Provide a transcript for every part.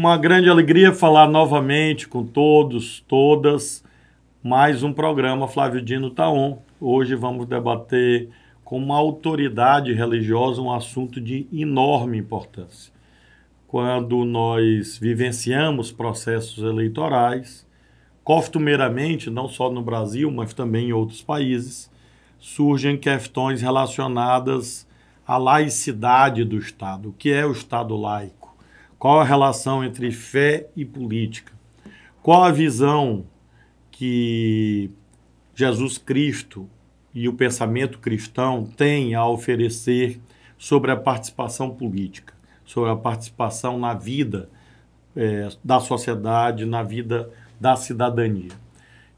Uma grande alegria falar novamente com todos, todas. Mais um programa Flávio Dino Taon. Tá Hoje vamos debater com uma autoridade religiosa um assunto de enorme importância. Quando nós vivenciamos processos eleitorais, costumeiramente, não só no Brasil, mas também em outros países, surgem questões relacionadas à laicidade do Estado. O que é o Estado laico? Qual a relação entre fé e política? Qual a visão que Jesus Cristo e o pensamento cristão têm a oferecer sobre a participação política, sobre a participação na vida é, da sociedade, na vida da cidadania.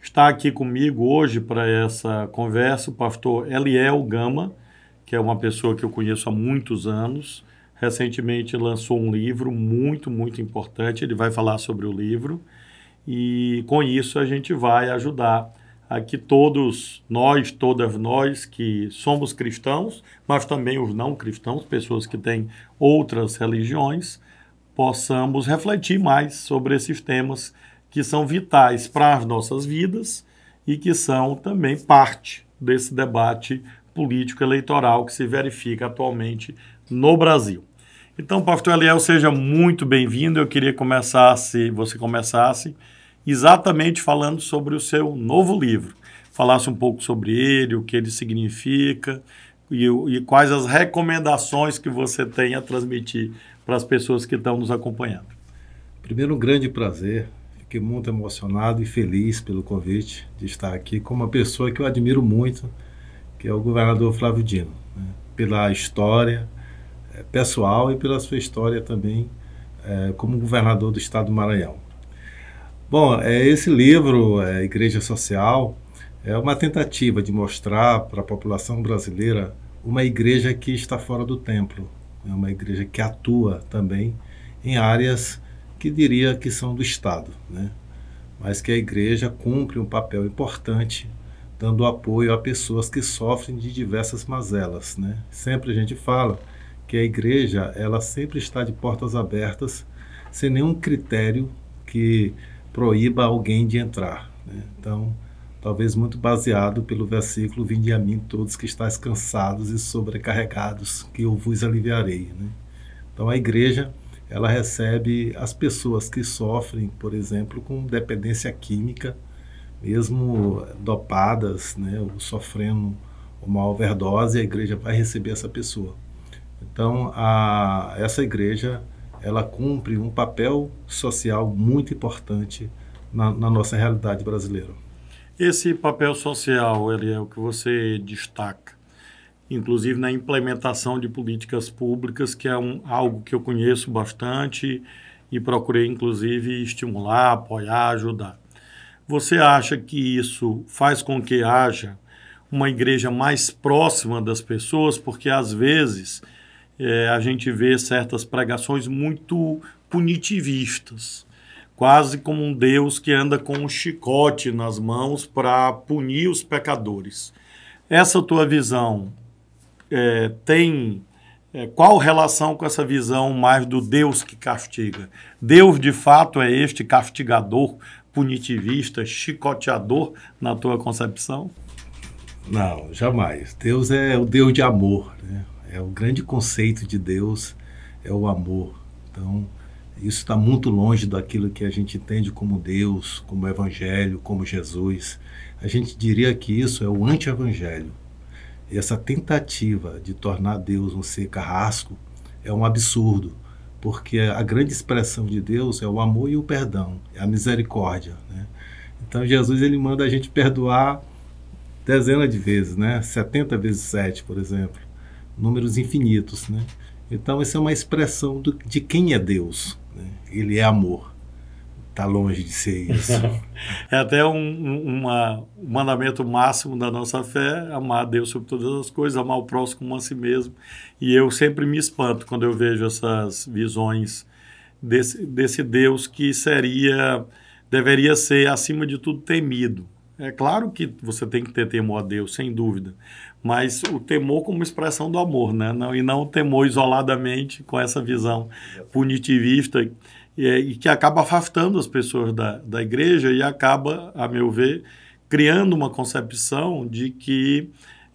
Está aqui comigo hoje para essa conversa o pastor Eliel Gama, que é uma pessoa que eu conheço há muitos anos, recentemente lançou um livro muito, muito importante. Ele vai falar sobre o livro e com isso a gente vai ajudar a que todos nós, todas nós que somos cristãos, mas também os não cristãos, pessoas que têm outras religiões, possamos refletir mais sobre esses temas que são vitais para as nossas vidas e que são também parte desse debate político eleitoral que se verifica atualmente no Brasil. Então, pastor Eliel, seja muito bem-vindo. Eu queria começar, se você começasse, exatamente falando sobre o seu novo livro. Falasse um pouco sobre ele, o que ele significa e, e quais as recomendações que você tem a transmitir para as pessoas que estão nos acompanhando. Primeiro, um grande prazer. Fiquei muito emocionado e feliz pelo convite de estar aqui com uma pessoa que eu admiro muito, que é o governador Flávio Dino. Né? Pela história, pessoal e pela sua história também é, como governador do estado do Maranhão. Bom, é, esse livro, é, Igreja Social, é uma tentativa de mostrar para a população brasileira uma igreja que está fora do templo, é uma igreja que atua também em áreas que diria que são do Estado, né? mas que a igreja cumpre um papel importante dando apoio a pessoas que sofrem de diversas mazelas. Né? Sempre a gente fala que a igreja ela sempre está de portas abertas, sem nenhum critério que proíba alguém de entrar. Né? Então, talvez muito baseado pelo versículo Vinde a mim todos que estáis cansados e sobrecarregados, que eu vos aliviarei. Né? Então, a igreja ela recebe as pessoas que sofrem, por exemplo, com dependência química, mesmo dopadas, né, ou sofrendo uma overdose, a igreja vai receber essa pessoa. Então, a, essa igreja ela cumpre um papel social muito importante na, na, nossa realidade brasileira. Esse papel social ele é o que você destaca, inclusive na implementação de políticas públicas, que é um, algo que eu conheço bastante e procurei, inclusive, estimular, apoiar, ajudar. Você acha que isso faz com que haja uma igreja mais próxima das pessoas? Porque, às vezes, é, a gente vê certas pregações muito punitivistas, quase como um Deus que anda com um chicote nas mãos para punir os pecadores. Essa tua visão é, tem é, qual relação com essa visão mais do Deus que castiga? Deus de fato é este castigador, punitivista, chicoteador na tua concepção? Não, jamais. Deus é o Deus de amor, né? É o grande conceito de Deus é o amor. Então, isso está muito longe daquilo que a gente entende como Deus, como Evangelho, como Jesus. A gente diria que isso é o anti-Evangelho. E essa tentativa de tornar Deus um ser carrasco é um absurdo, porque a grande expressão de Deus é o amor e o perdão, é a misericórdia. Né? Então, Jesus ele manda a gente perdoar dezenas de vezes, né? 70 vezes 7, por exemplo números infinitos, né? Então essa é uma expressão do, de quem é Deus. Né? Ele é amor. Está longe de ser isso. é até um, uma, um, mandamento máximo da nossa fé, amar Deus sobre todas as coisas, amar o próximo como a si mesmo. E eu sempre me espanto quando eu vejo essas visões desse, desse Deus que seria, deveria ser acima de tudo temido. É claro que você tem que ter temor a Deus, sem dúvida mas o temor como expressão do amor, né? Não, e não o temor isoladamente com essa visão punitivista e, é, e, que acaba afastando as pessoas da, da igreja e acaba, a meu ver, criando uma concepção de que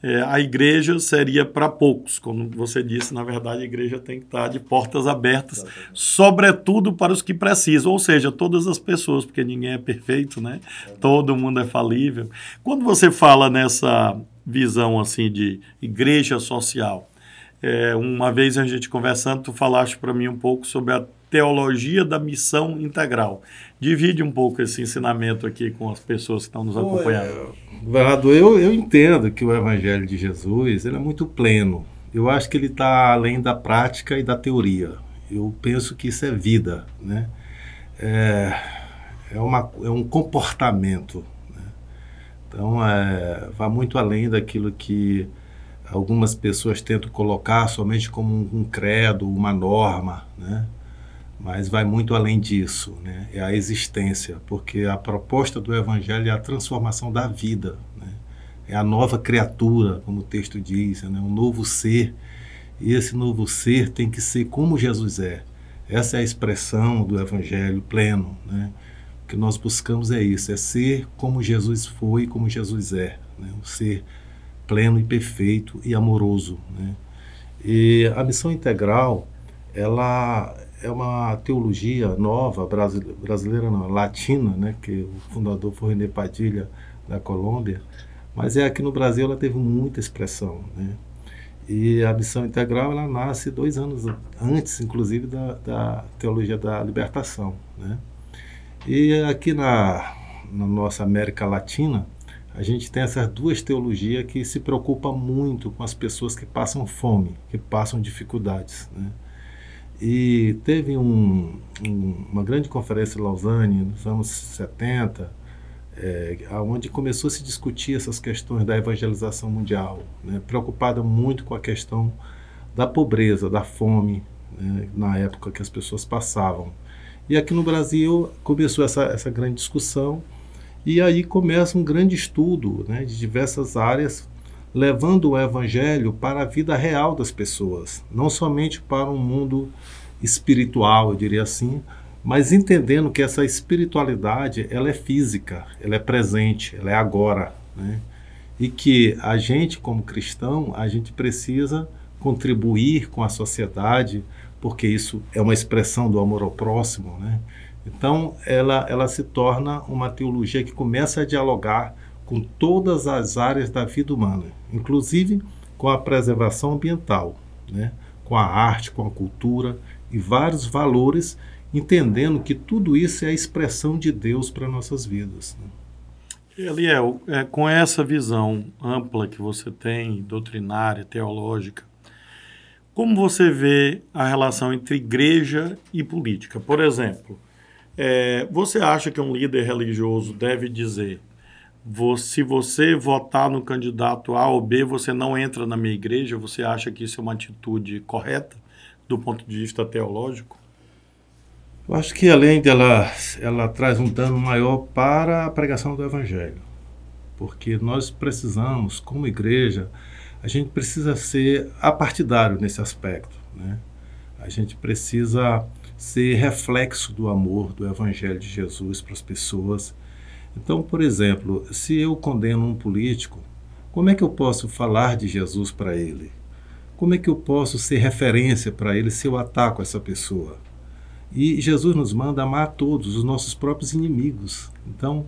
é, a igreja seria para poucos. Como você disse, na verdade, a igreja tem que estar tá de portas abertas, Exatamente. sobretudo para os que precisam, ou seja, todas as pessoas, porque ninguém é perfeito, né? Todo mundo é falível. Quando você fala nessa visão assim de igreja social. É, uma vez a gente conversando, tu falaste para mim um pouco sobre a teologia da missão integral. Divide um pouco esse ensinamento aqui com as pessoas que estão nos acompanhando. É, Governador, eu, eu entendo que o Evangelho de Jesus ele é muito pleno. Eu acho que ele está além da prática e da teoria. Eu penso que isso é vida, né? É, é, uma, é um comportamento então, é, vai muito além daquilo que algumas pessoas tentam colocar somente como um, um credo, uma norma, né? mas vai muito além disso, né? é a existência, porque a proposta do Evangelho é a transformação da vida, né? é a nova criatura, como o texto diz, né? um novo ser, e esse novo ser tem que ser como Jesus é. Essa é a expressão do Evangelho pleno, né? que nós buscamos é isso, é ser como Jesus foi e como Jesus é, né? um ser pleno e perfeito e amoroso. Né? E a missão integral, ela é uma teologia nova, brasileira, não, latina, né? que o fundador foi René Padilha, da Colômbia, mas é aqui no Brasil ela teve muita expressão. Né? E a missão integral ela nasce dois anos antes, inclusive, da, da teologia da libertação. Né? E aqui na, na nossa América Latina, a gente tem essas duas teologias que se preocupa muito com as pessoas que passam fome, que passam dificuldades. Né? E teve um, um, uma grande conferência em Lausanne, nos anos 70, é, onde começou a se discutir essas questões da evangelização mundial, né? preocupada muito com a questão da pobreza, da fome, né? na época que as pessoas passavam. E aqui no Brasil começou essa, essa grande discussão, e aí começa um grande estudo né, de diversas áreas, levando o evangelho para a vida real das pessoas, não somente para um mundo espiritual, eu diria assim, mas entendendo que essa espiritualidade ela é física, ela é presente, ela é agora, né? e que a gente como cristão a gente precisa contribuir com a sociedade porque isso é uma expressão do amor ao próximo, né? Então, ela, ela se torna uma teologia que começa a dialogar com todas as áreas da vida humana, inclusive com a preservação ambiental, né? com a arte, com a cultura e vários valores, entendendo que tudo isso é a expressão de Deus para nossas vidas. Né? Eliel, é, com essa visão ampla que você tem, doutrinária, teológica, como você vê a relação entre igreja e política? Por exemplo, é, você acha que um líder religioso deve dizer: se você votar no candidato A ou B, você não entra na minha igreja? Você acha que isso é uma atitude correta do ponto de vista teológico? Eu acho que além dela, ela traz um dano maior para a pregação do evangelho, porque nós precisamos, como igreja, a gente precisa ser apartidário nesse aspecto. Né? A gente precisa ser reflexo do amor do Evangelho de Jesus para as pessoas. Então, por exemplo, se eu condeno um político, como é que eu posso falar de Jesus para ele? Como é que eu posso ser referência para ele se eu ataco essa pessoa? E Jesus nos manda amar todos, os nossos próprios inimigos. Então,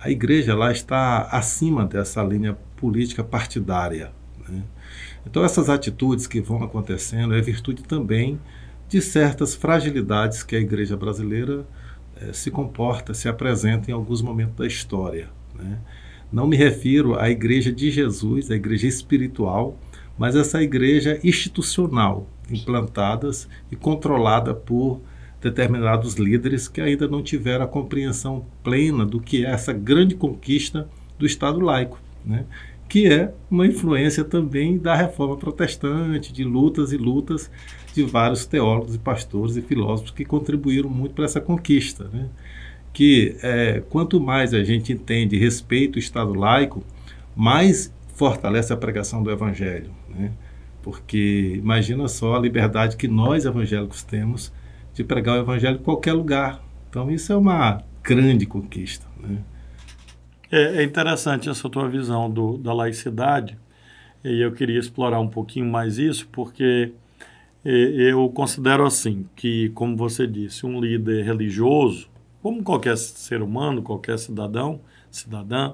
a igreja lá está acima dessa linha política partidária. Né? Então, essas atitudes que vão acontecendo é virtude também de certas fragilidades que a igreja brasileira eh, se comporta, se apresenta em alguns momentos da história. Né? Não me refiro à igreja de Jesus, à igreja espiritual, mas essa igreja institucional, implantadas e controlada por determinados líderes que ainda não tiveram a compreensão plena do que é essa grande conquista do Estado laico. Né? que é uma influência também da reforma protestante, de lutas e lutas de vários teólogos e pastores e filósofos que contribuíram muito para essa conquista. Né? Que é, quanto mais a gente entende respeito ao Estado laico, mais fortalece a pregação do Evangelho. Né? Porque imagina só a liberdade que nós evangélicos temos de pregar o Evangelho em qualquer lugar. Então, isso é uma grande conquista. Né? É, é interessante essa tua visão do, da laicidade, e eu queria explorar um pouquinho mais isso, porque é, eu considero assim que, como você disse, um líder religioso, como qualquer ser humano, qualquer cidadão, cidadã,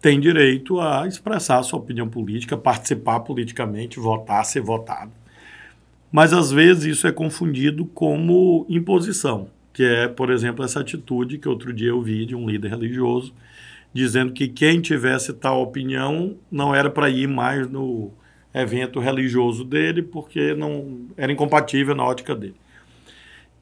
tem direito a expressar a sua opinião política, participar politicamente, votar, ser votado. Mas às vezes isso é confundido como imposição, que é, por exemplo, essa atitude que outro dia eu vi de um líder religioso dizendo que quem tivesse tal opinião não era para ir mais no evento religioso dele, porque não era incompatível na ótica dele.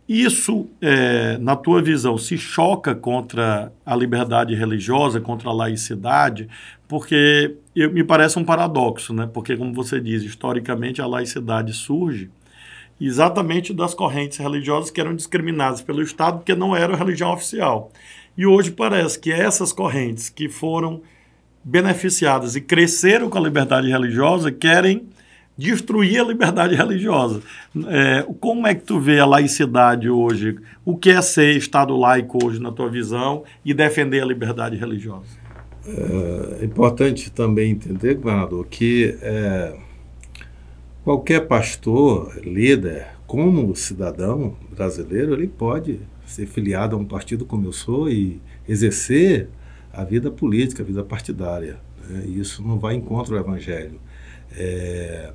Isso, é, na tua visão, se choca contra a liberdade religiosa, contra a laicidade, porque eu, me parece um paradoxo, né? Porque, como você diz, historicamente a laicidade surge exatamente das correntes religiosas que eram discriminadas pelo Estado, porque não era religião oficial. E hoje parece que essas correntes que foram beneficiadas e cresceram com a liberdade religiosa querem destruir a liberdade religiosa. É, como é que tu vê a laicidade hoje? O que é ser Estado laico hoje na tua visão e defender a liberdade religiosa? É, é importante também entender, governador, que é, qualquer pastor, líder, como cidadão brasileiro, ele pode ser filiado a um partido como eu sou e exercer a vida política, a vida partidária. Né? E isso não vai em contra o Evangelho. É,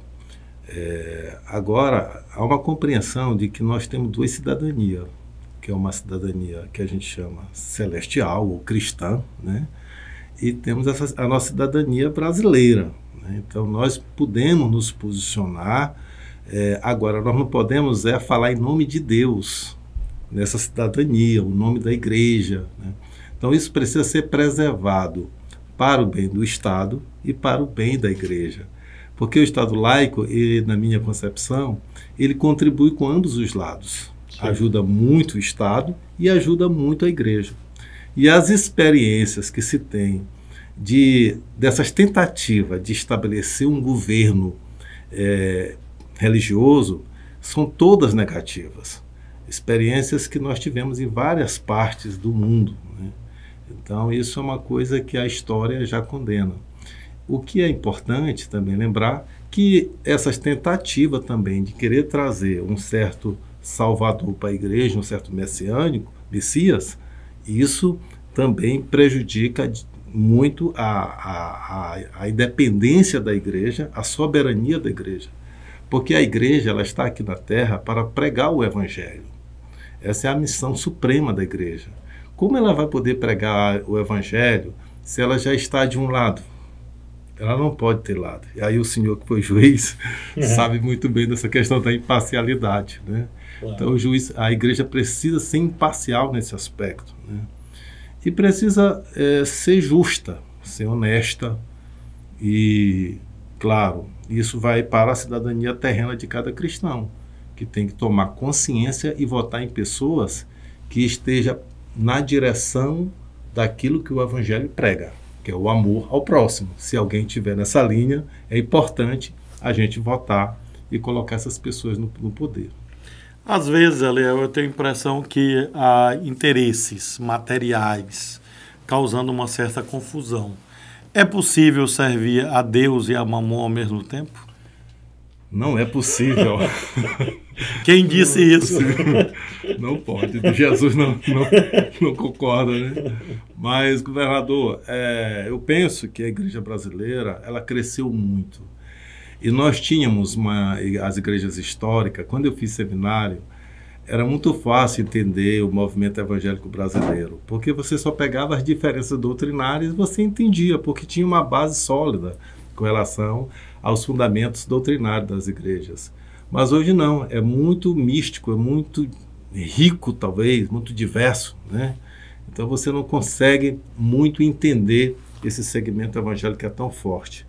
é, agora, há uma compreensão de que nós temos duas cidadanias, que é uma cidadania que a gente chama celestial ou cristã, né? e temos essa, a nossa cidadania brasileira. Né? Então, nós podemos nos posicionar é, agora, nós não podemos é falar em nome de Deus nessa cidadania, o nome da igreja. Né? Então, isso precisa ser preservado para o bem do Estado e para o bem da igreja. Porque o Estado laico, ele, na minha concepção, ele contribui com ambos os lados. Sim. Ajuda muito o Estado e ajuda muito a igreja. E as experiências que se tem de, dessas tentativas de estabelecer um governo é, religioso são todas negativas. Experiências que nós tivemos em várias partes do mundo. Né? Então, isso é uma coisa que a história já condena. O que é importante também lembrar que essas tentativas também de querer trazer um certo salvador para a igreja, um certo messiânico, messias, isso também prejudica muito a, a, a, a independência da igreja, a soberania da igreja. Porque a igreja ela está aqui na terra para pregar o evangelho. Essa é a missão suprema da igreja. Como ela vai poder pregar o evangelho se ela já está de um lado? Ela não pode ter lado. E aí o senhor que foi juiz uhum. sabe muito bem dessa questão da imparcialidade, né? Claro. Então o juiz, a igreja precisa ser imparcial nesse aspecto, né? E precisa é, ser justa, ser honesta e, claro, isso vai para a cidadania terrena de cada cristão, que tem que tomar consciência e votar em pessoas que esteja na direção daquilo que o evangelho prega, que é o amor ao próximo. Se alguém tiver nessa linha, é importante a gente votar e colocar essas pessoas no, no poder. Às vezes, Ale, eu tenho a impressão que há interesses materiais causando uma certa confusão. É possível servir a Deus e a Mamon ao mesmo tempo? Não é possível. Quem disse não é isso? Não pode. Jesus não, não, não, concorda, né? Mas, governador, é, eu penso que a igreja brasileira ela cresceu muito. E nós tínhamos uma, as igrejas históricas. Quando eu fiz seminário, era muito fácil entender o movimento evangélico brasileiro, porque você só pegava as diferenças doutrinárias e você entendia, porque tinha uma base sólida com relação aos fundamentos doutrinários das igrejas. Mas hoje não, é muito místico, é muito rico, talvez, muito diverso, né? Então você não consegue muito entender esse segmento evangélico que é tão forte.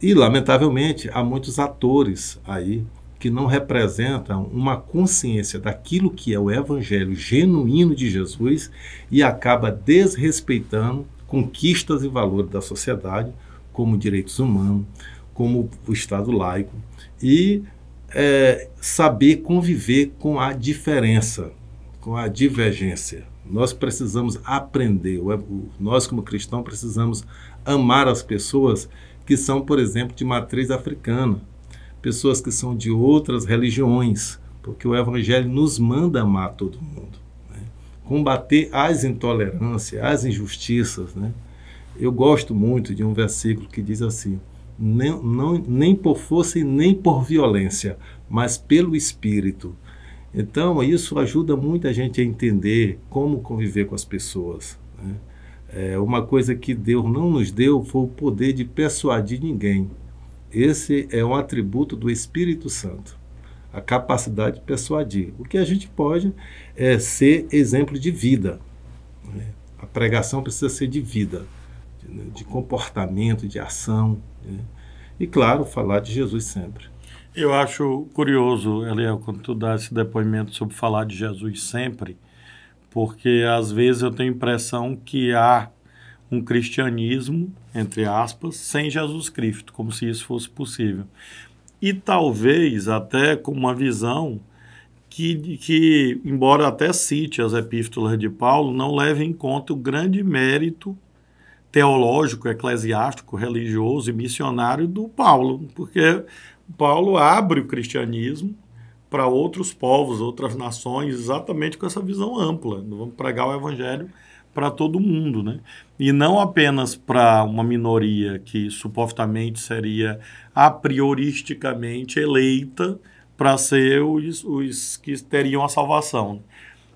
E, lamentavelmente, há muitos atores aí que não representam uma consciência daquilo que é o evangelho genuíno de Jesus e acaba desrespeitando conquistas e valores da sociedade, como direitos humanos, como o Estado laico, e é, saber conviver com a diferença, com a divergência. Nós precisamos aprender, nós como cristãos precisamos amar as pessoas que são, por exemplo, de matriz africana, pessoas que são de outras religiões, porque o Evangelho nos manda amar todo mundo, né? combater as intolerâncias, as injustiças. Né? Eu gosto muito de um versículo que diz assim: nem, não, nem por força e nem por violência, mas pelo Espírito. Então, isso ajuda muito a gente a entender como conviver com as pessoas. Né? É, uma coisa que Deus não nos deu foi o poder de persuadir ninguém, esse é um atributo do Espírito Santo, a capacidade de persuadir. O que a gente pode é ser exemplo de vida. Né? A pregação precisa ser de vida, de, né? de comportamento, de ação. Né? E, claro, falar de Jesus sempre. Eu acho curioso, Eliel, quando tu dá esse depoimento sobre falar de Jesus sempre, porque às vezes eu tenho a impressão que há um cristianismo, entre aspas, sem Jesus Cristo, como se isso fosse possível. E talvez até com uma visão que, que embora até cite as epístolas de Paulo, não leve em conta o grande mérito teológico, eclesiástico, religioso e missionário do Paulo, porque Paulo abre o cristianismo para outros povos, outras nações, exatamente com essa visão ampla. Vamos pregar o evangelho para todo mundo, né? E não apenas para uma minoria que supostamente seria a prioristicamente eleita para ser os, os, que teriam a salvação. Né?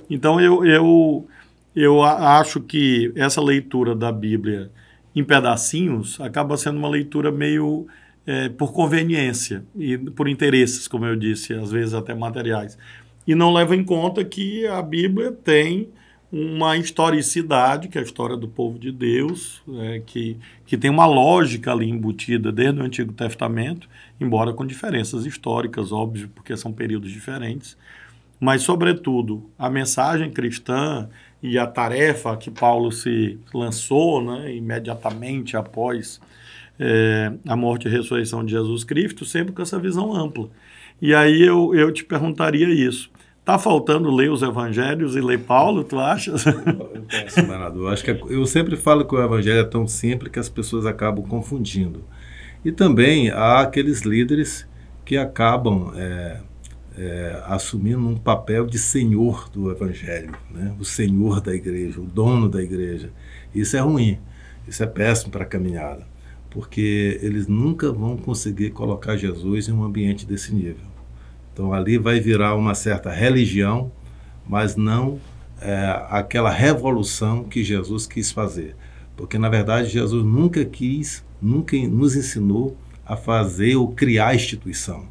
Então eu, eu, eu acho que essa leitura da Bíblia em pedacinhos acaba sendo uma leitura meio é, por conveniência e por interesses, como eu disse, às vezes até materiais. E não leva em conta que a Bíblia tem uma historicidade, que é a história do povo de Deus, é, que, que tem uma lógica ali embutida desde o Antigo Testamento, embora com diferenças históricas, óbvio, porque são períodos diferentes. Mas, sobretudo, a mensagem cristã e a tarefa que Paulo se lançou né, imediatamente após é, a morte e ressurreição de Jesus Cristo, sempre com essa visão ampla. E aí eu, eu te perguntaria isso. Tá faltando ler os evangelhos e ler Paulo, tu achas? Eu penso, Manado. Eu acho que é, eu sempre falo que o evangelho é tão simples que as pessoas acabam confundindo. E também há aqueles líderes que acabam é, é, assumindo um papel de senhor do evangelho, né? o senhor da igreja, o dono da igreja. Isso é ruim, isso é péssimo para a caminhada, porque eles nunca vão conseguir colocar Jesus em um ambiente desse nível. Então ali vai virar uma certa religião, mas não é, aquela revolução que Jesus quis fazer. Porque na verdade Jesus nunca quis, nunca nos ensinou a fazer ou criar instituição.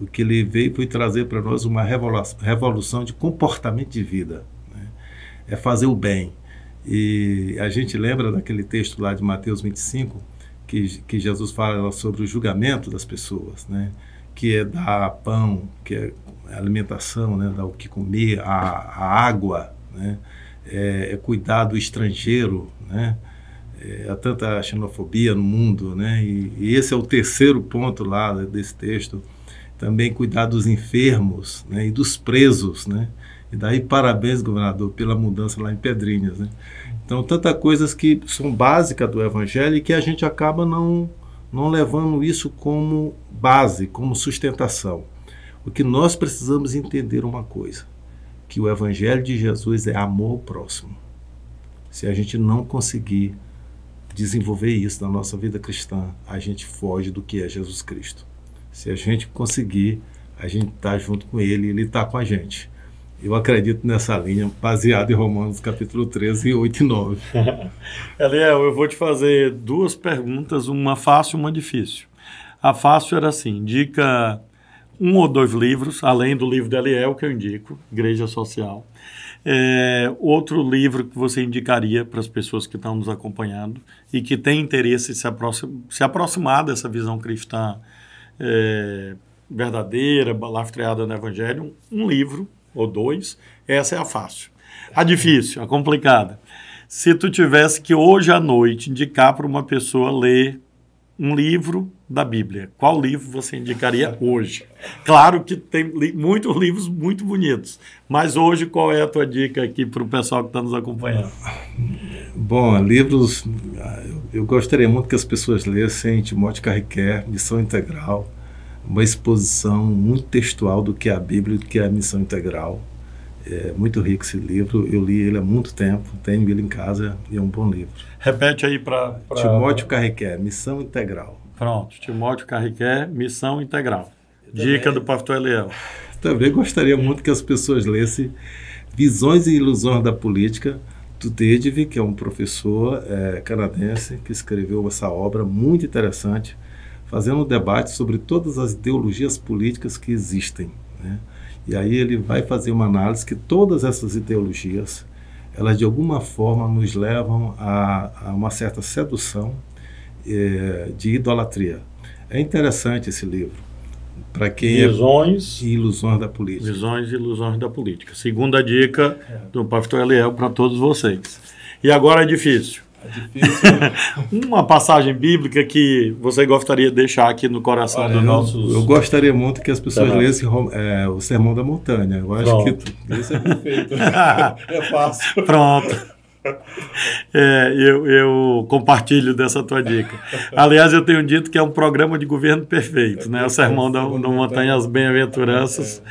O que ele veio foi trazer para nós uma revolução de comportamento de vida. Né? É fazer o bem. E a gente lembra daquele texto lá de Mateus 25, que, que Jesus fala sobre o julgamento das pessoas. Né? que é dar pão, que é alimentação, né, dar o que comer, a, a água, né, é, é, cuidar do estrangeiro, né, é, há tanta xenofobia no mundo, né, e, e esse é o terceiro ponto lá desse texto, também cuidar dos enfermos, né, e dos presos, né, e daí parabéns, governador, pela mudança lá em Pedrinhas, né. Então, tantas coisas que são básicas do evangelho e que a gente acaba não não levando isso como base, como sustentação. O que nós precisamos entender uma coisa, que o evangelho de Jesus é amor ao próximo. Se a gente não conseguir desenvolver isso na nossa vida cristã, a gente foge do que é Jesus Cristo. Se a gente conseguir, a gente está junto com ele, ele está com a gente. Eu acredito nessa linha, baseada em Romanos capítulo 13, 8 e 9. Eliel, eu vou te fazer duas perguntas, uma fácil e uma difícil. A fácil era assim, indica um ou dois livros, além do livro de Eliel, que eu indico, Igreja Social. É, outro livro que você indicaria para as pessoas que estão nos acompanhando e que têm interesse em se, aproximar, se aproximar dessa visão cristã é, verdadeira, lastreada no Evangelho, um livro ou dois, essa é a fácil. A difícil, a complicada. Se tu tivesse que hoje à noite indicar para uma pessoa ler um livro da Bíblia, qual livro você indicaria hoje? Claro que tem li muitos livros muito bonitos, mas hoje qual é a tua dica aqui para o pessoal que está nos acompanhando? Ah, bom, livros ah, eu gostaria muito que as pessoas lessem Timóteo Carriquer, Missão Integral uma exposição muito textual do que é a Bíblia, do que é a missão integral. É muito rico esse livro, eu li ele há muito tempo, tenho ele em casa e é um bom livro. Repete aí para. Pra... Timóteo Carrequer, Missão Integral. Pronto, Timóteo Carrequer, Missão Integral. Dica do pastor Eliel. Também gostaria muito que as pessoas lessem Visões e Ilusões da Política, do Dedeve, que é um professor é, canadense que escreveu essa obra muito interessante fazendo um debate sobre todas as ideologias políticas que existem. Né? E aí ele vai fazer uma análise que todas essas ideologias, elas de alguma forma nos levam a, a uma certa sedução eh, de idolatria. É interessante esse livro. Para quem é Visões é... e ilusões da política. Visões e ilusões da política. Segunda dica é. do pastor Eliel para todos vocês. E agora é difícil. É Uma passagem bíblica que você gostaria de deixar aqui no coração Olha, dos eu, nossos. Eu gostaria muito que as pessoas tá lessem é, o Sermão da Montanha. Eu acho Pronto. que isso é perfeito. é fácil. Pronto. É, eu, eu, compartilho dessa tua dica. Aliás, eu tenho dito que é um programa de governo perfeito, né? O é Sermão da, da Montanha, as Bem-aventuranças.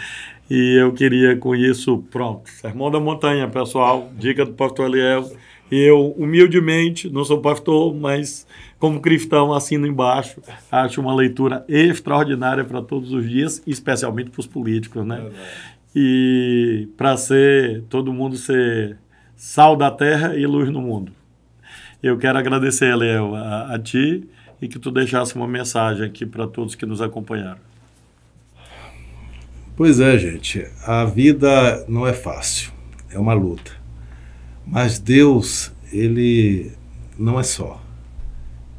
É. E eu queria com isso, pronto. Sermão da Montanha, pessoal. Dica do pastor Eliel. Eu, humildemente, não sou pastor, mas como cristão, assino embaixo. Acho uma leitura extraordinária para todos os dias, especialmente para os políticos, né? É e para ser todo mundo ser sal da terra e luz no mundo. Eu quero agradecer, Eliel, a, a ti e que tu deixasse uma mensagem aqui para todos que nos acompanharam. Pois é, gente. A vida não é fácil. É uma luta mas Deus, ele não é só.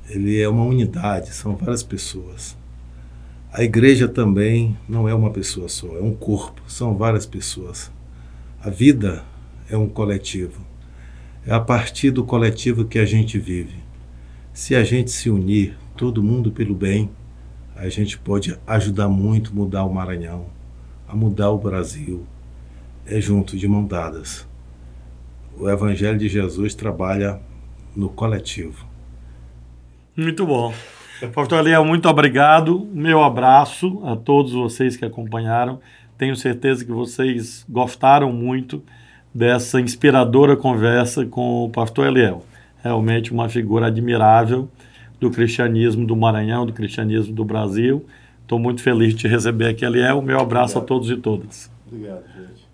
Ele é uma unidade, são várias pessoas. A igreja também não é uma pessoa só, é um corpo, são várias pessoas. A vida é um coletivo. É a partir do coletivo que a gente vive. Se a gente se unir, todo mundo pelo bem, a gente pode ajudar muito a mudar o Maranhão, a mudar o Brasil. É junto de mão dadas o Evangelho de Jesus trabalha no coletivo. Muito bom. Pastor Leão, muito obrigado. Meu abraço a todos vocês que acompanharam. Tenho certeza que vocês gostaram muito dessa inspiradora conversa com o pastor Eliel. Realmente uma figura admirável do cristianismo do Maranhão, do cristianismo do Brasil. Estou muito feliz de te receber aqui, Eliel. Meu abraço Obrigado. a todos e todas. Obrigado, gente.